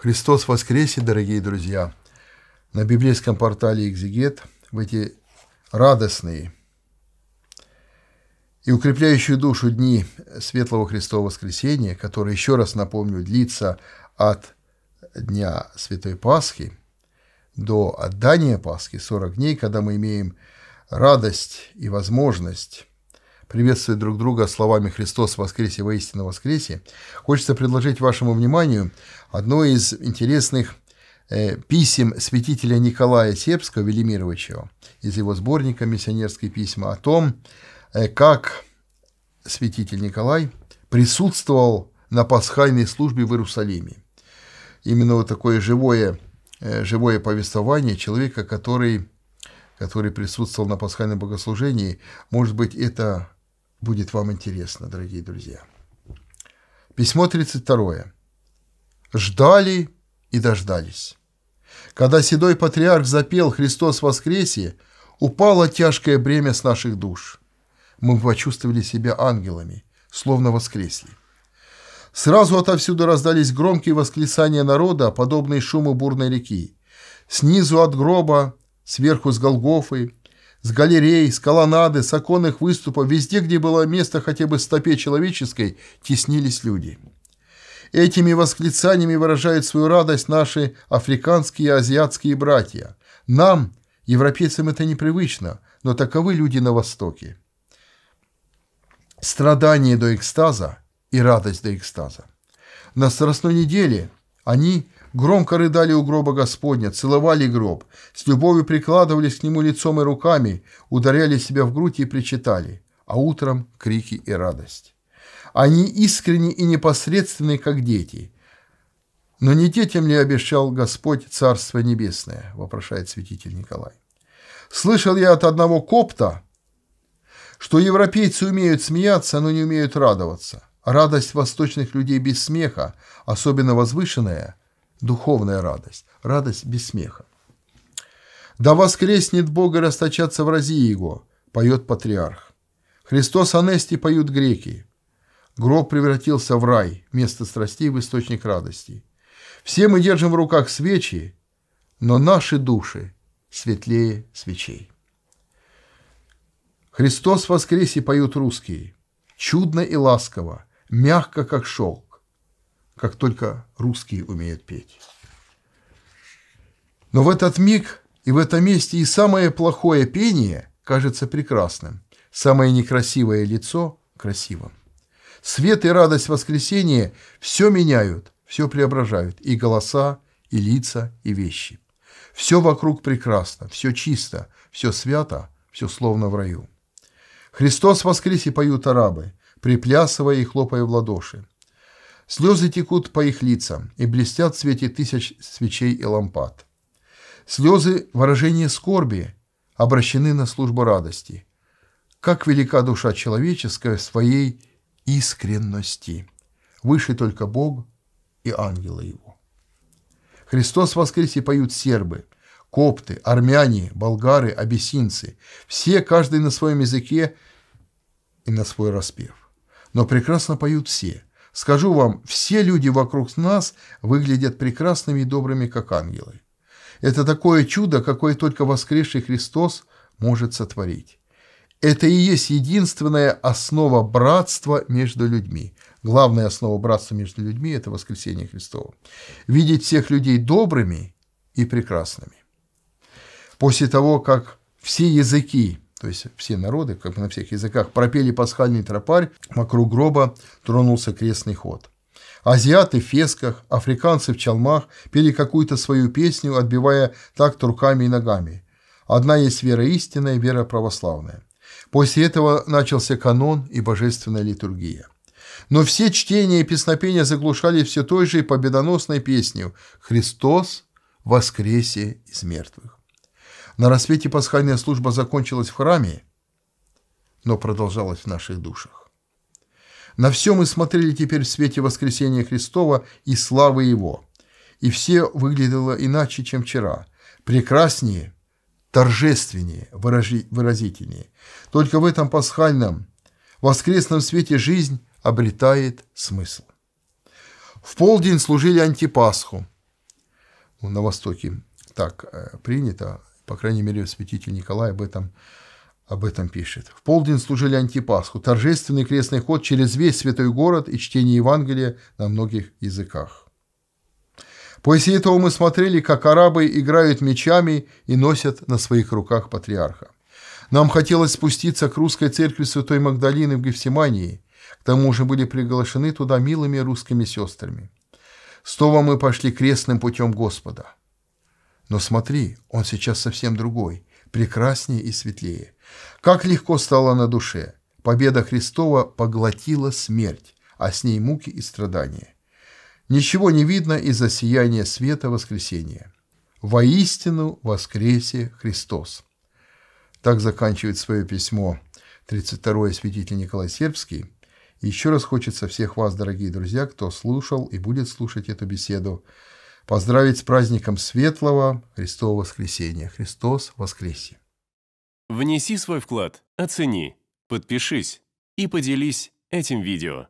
Христос воскресе, дорогие друзья! На библейском портале «Экзегет» в эти радостные и укрепляющие душу дни Светлого Христова Воскресения, которые еще раз напомню, длится от Дня Святой Пасхи до отдания Пасхи, 40 дней, когда мы имеем радость и возможность приветствуя друг друга словами «Христос воскресе, воистину воскресе», хочется предложить вашему вниманию одно из интересных э, писем святителя Николая Сепского Велимировича из его сборника «Миссионерские письма» о том, э, как святитель Николай присутствовал на пасхальной службе в Иерусалиме. Именно вот такое живое, э, живое повествование человека, который, который присутствовал на пасхальном богослужении, может быть, это будет вам интересно, дорогие друзья. Письмо 32. Ждали и дождались. Когда седой патриарх запел «Христос воскресе», упало тяжкое бремя с наших душ. Мы почувствовали себя ангелами, словно воскресли. Сразу отовсюду раздались громкие восклицания народа, подобные шуму бурной реки. Снизу от гроба, сверху с Голгофы, с галерей, с колоннады, с оконных выступов, везде, где было место хотя бы стопе человеческой, теснились люди. Этими восклицаниями выражают свою радость наши африканские и азиатские братья. Нам, европейцам, это непривычно, но таковы люди на Востоке. Страдание до экстаза и радость до экстаза. На Страстной неделе они – громко рыдали у гроба Господня, целовали гроб, с любовью прикладывались к нему лицом и руками, ударяли себя в грудь и причитали, а утром крики и радость. Они искренни и непосредственны, как дети. «Но не детям ли обещал Господь Царство Небесное?» – вопрошает святитель Николай. «Слышал я от одного копта, что европейцы умеют смеяться, но не умеют радоваться. Радость восточных людей без смеха, особенно возвышенная – духовная радость, радость без смеха. «Да воскреснет Бог и в врази Его», – поет патриарх. «Христос Анести» поют греки. Гроб превратился в рай, место страстей в источник радости. Все мы держим в руках свечи, но наши души светлее свечей. «Христос воскресе» поют русские. Чудно и ласково, мягко, как шел как только русские умеют петь. Но в этот миг и в этом месте и самое плохое пение кажется прекрасным, самое некрасивое лицо – красивым. Свет и радость воскресения все меняют, все преображают – и голоса, и лица, и вещи. Все вокруг прекрасно, все чисто, все свято, все словно в раю. «Христос воскресе!» поют арабы, приплясывая и хлопая в ладоши. Слезы текут по их лицам и блестят в свете тысяч свечей и лампад. Слезы – выражение скорби, обращены на службу радости. Как велика душа человеческая в своей искренности. Выше только Бог и ангелы Его. Христос воскресе поют сербы, копты, армяне, болгары, абиссинцы. Все, каждый на своем языке и на свой распев. Но прекрасно поют все – Скажу вам, все люди вокруг нас выглядят прекрасными и добрыми, как ангелы. Это такое чудо, какое только воскресший Христос может сотворить. Это и есть единственная основа братства между людьми. Главная основа братства между людьми – это воскресение Христово. Видеть всех людей добрыми и прекрасными. После того, как все языки то есть все народы, как на всех языках, пропели пасхальный тропарь, вокруг гроба тронулся крестный ход. Азиаты в фесках, африканцы в чалмах пели какую-то свою песню, отбивая такт руками и ногами. Одна есть вера истинная, вера православная. После этого начался канон и божественная литургия. Но все чтения и песнопения заглушали все той же победоносной песню «Христос воскресе из мертвых». На рассвете пасхальная служба закончилась в храме, но продолжалась в наших душах. На все мы смотрели теперь в свете воскресения Христова и славы Его. И все выглядело иначе, чем вчера. Прекраснее, торжественнее, выразительнее. Только в этом пасхальном, воскресном свете жизнь обретает смысл. В полдень служили антипасху. Ну, на Востоке так э, принято по крайней мере, святитель Николай об этом об этом пишет. В полдень служили антипасху, торжественный крестный ход через весь святой город и чтение Евангелия на многих языках. После этого мы смотрели, как арабы играют мечами и носят на своих руках патриарха. Нам хотелось спуститься к русской церкви Святой Магдалины в Гефсимании. К тому же были приглашены туда милыми русскими сестрами. Снова мы пошли крестным путем Господа – но смотри, он сейчас совсем другой, прекраснее и светлее. Как легко стало на душе. Победа Христова поглотила смерть, а с ней муки и страдания. Ничего не видно из-за сияния света воскресения. «Воистину воскресе Христос!» Так заканчивает свое письмо 32-й святитель Николай Сербский. еще раз хочется всех вас, дорогие друзья, кто слушал и будет слушать эту беседу, поздравить с праздником Светлого Христового Воскресения. Христос воскресе! Внеси свой вклад, оцени, подпишись и поделись этим видео.